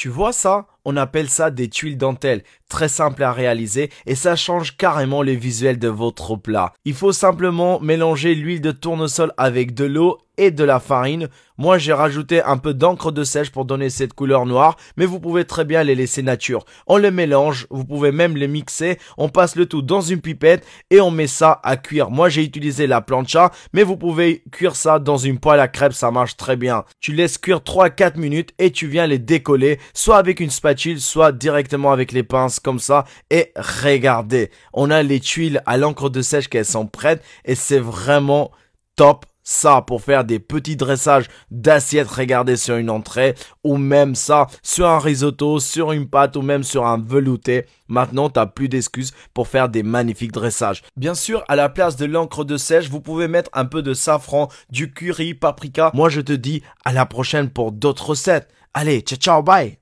Tu vois ça on appelle ça des tuiles dentelles, très simple à réaliser et ça change carrément les visuels de votre plat. Il faut simplement mélanger l'huile de tournesol avec de l'eau et de la farine. Moi j'ai rajouté un peu d'encre de sèche pour donner cette couleur noire, mais vous pouvez très bien les laisser nature. On les mélange, vous pouvez même les mixer, on passe le tout dans une pipette et on met ça à cuire. Moi j'ai utilisé la plancha, mais vous pouvez cuire ça dans une poêle à crêpes, ça marche très bien. Tu laisses cuire 3-4 minutes et tu viens les décoller, soit avec une spatule soit directement avec les pinces comme ça. Et regardez, on a les tuiles à l'encre de sèche qu'elles sont prêtes et c'est vraiment top ça pour faire des petits dressages d'assiettes regardez sur une entrée ou même ça sur un risotto, sur une pâte ou même sur un velouté. Maintenant, tu as plus d'excuses pour faire des magnifiques dressages. Bien sûr, à la place de l'encre de sèche, vous pouvez mettre un peu de safran, du curry, paprika. Moi, je te dis à la prochaine pour d'autres recettes. Allez, ciao ciao, bye